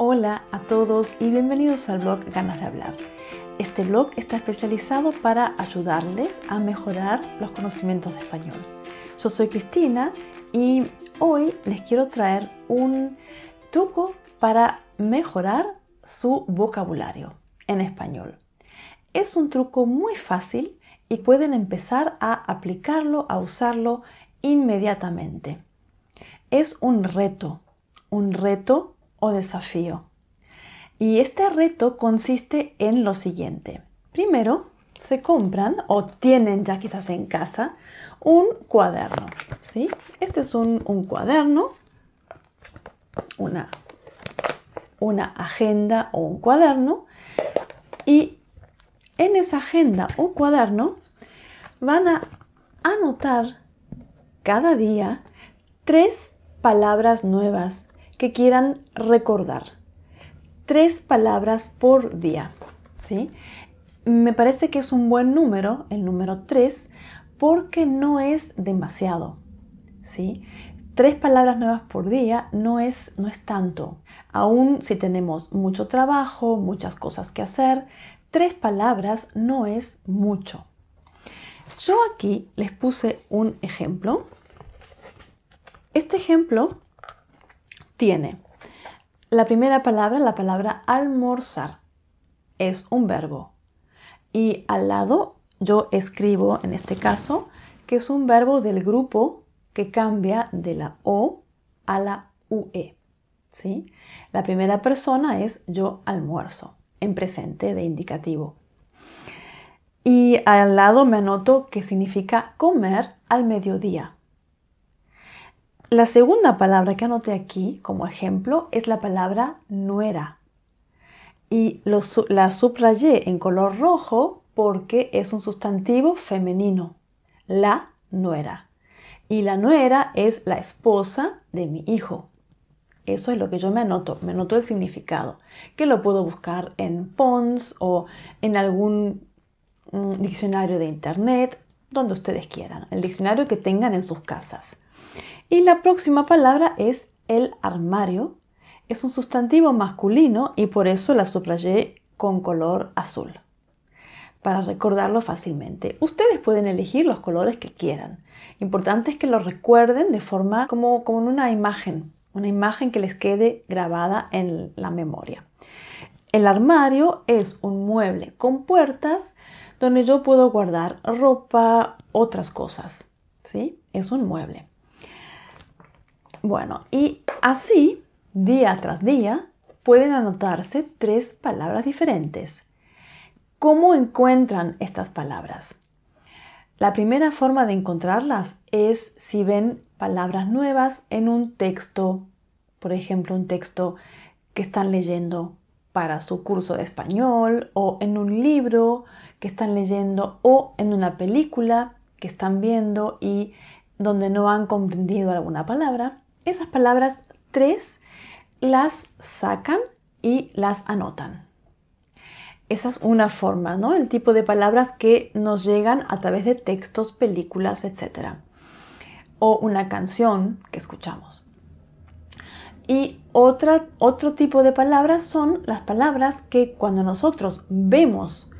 Hola a todos y bienvenidos al blog Ganas de Hablar. Este blog está especializado para ayudarles a mejorar los conocimientos de español. Yo soy Cristina y hoy les quiero traer un truco para mejorar su vocabulario en español. Es un truco muy fácil y pueden empezar a aplicarlo, a usarlo inmediatamente. Es un reto, un reto o desafío. Y este reto consiste en lo siguiente. Primero, se compran o tienen ya quizás en casa un cuaderno. ¿sí? Este es un, cuaderno, una, una agenda o un cuaderno. Y en esa agenda o cuaderno van a anotar cada día tres palabras nuevas que quieran recordar. Tres palabras por día, ¿sí? Me parece que es un buen número, el número tres, porque no es demasiado, ¿sí? Tres palabras nuevas por día no es, no es tanto. Aún si tenemos mucho trabajo, muchas cosas que hacer, tres palabras no es mucho. Yo aquí les puse un ejemplo. Este ejemplo tiene. La primera palabra, la palabra almorzar, es un verbo. Y al lado yo escribo, en este caso, que es un verbo del grupo que cambia de la O a la UE. ¿sí? La primera persona es yo almuerzo, en presente de indicativo. Y al lado me anoto que significa comer al mediodía. La segunda palabra que anoté aquí como ejemplo es la palabra nuera. Y la subrayé en color rojo porque es un sustantivo femenino. La nuera. Y la nuera es la esposa de mi hijo. Eso es lo que yo me anoto, me anoto el significado, que lo puedo buscar en Pons o en algún mm, diccionario de internet, donde ustedes quieran, el diccionario que tengan en sus casas. Y la próxima palabra es el armario. Es un sustantivo masculino y por eso la subrayé con color azul. Para recordarlo fácilmente, ustedes pueden elegir los colores que quieran. Importante es que lo recuerden de forma como, como una imagen, una imagen que les quede grabada en la memoria. El armario es un mueble con puertas donde yo puedo guardar ropa, otras cosas. ¿sí? Es un mueble. Bueno, y así, día tras día, pueden anotarse tres palabras diferentes. ¿Cómo encuentran estas palabras? La primera forma de encontrarlas es si ven palabras nuevas en un texto, por ejemplo, un texto que están leyendo para su curso de español o en un libro que están leyendo o en una película que están viendo y donde no han comprendido alguna palabra. Esas palabras tres las sacan y las anotan. Esa es una forma, ¿no? El tipo de palabras que nos llegan a través de textos, películas, etc. O una canción que escuchamos. Y otro tipo de palabras son las palabras que cuando nosotros vemos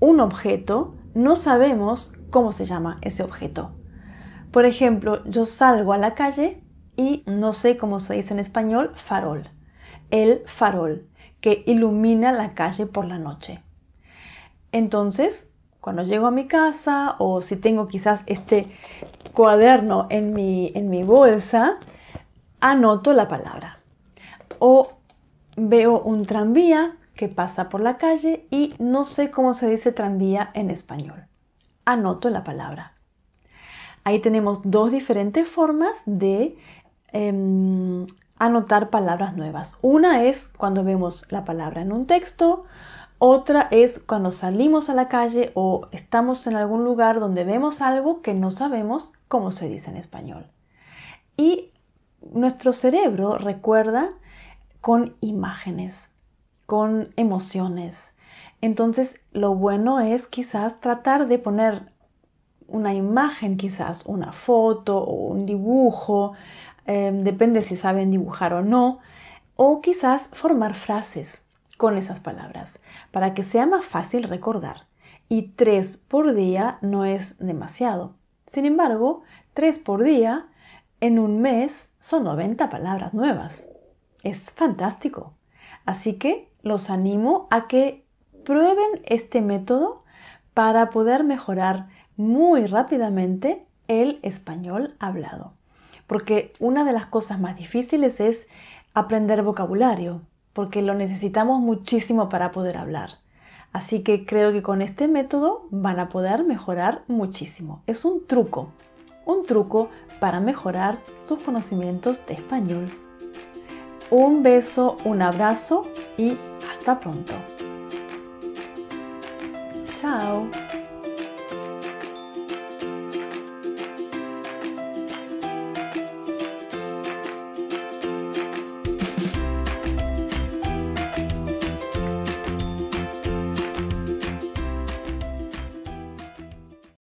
un objeto, no sabemos cómo se llama ese objeto. Por ejemplo, yo salgo a la calle y no sé cómo se dice en español, farol. El farol que ilumina la calle por la noche. Entonces, cuando llego a mi casa o si tengo quizás este cuaderno en mi, en mi bolsa, anoto la palabra. O veo un tranvía que pasa por la calle y no sé cómo se dice tranvía en español. Anoto la palabra. Ahí tenemos dos diferentes formas de Em, anotar palabras nuevas. Una es cuando vemos la palabra en un texto, otra es cuando salimos a la calle o estamos en algún lugar donde vemos algo que no sabemos cómo se dice en español. Y nuestro cerebro recuerda con imágenes, con emociones. Entonces, lo bueno es quizás tratar de poner una imagen, quizás una foto o un dibujo, Em, depende si saben dibujar o no, o quizás formar frases con esas palabras para que sea más fácil recordar. Y tres por día no es demasiado. Sin embargo, tres por día en un mes son 90 palabras nuevas. Es fantástico. Así que los animo a que prueben este método para poder mejorar muy rápidamente el español hablado porque una de las cosas más difíciles es aprender vocabulario, porque lo necesitamos muchísimo para poder hablar. Así que creo que con este método van a poder mejorar muchísimo. Es un truco, un truco para mejorar sus conocimientos de español. Un beso, un abrazo y hasta pronto. Chao.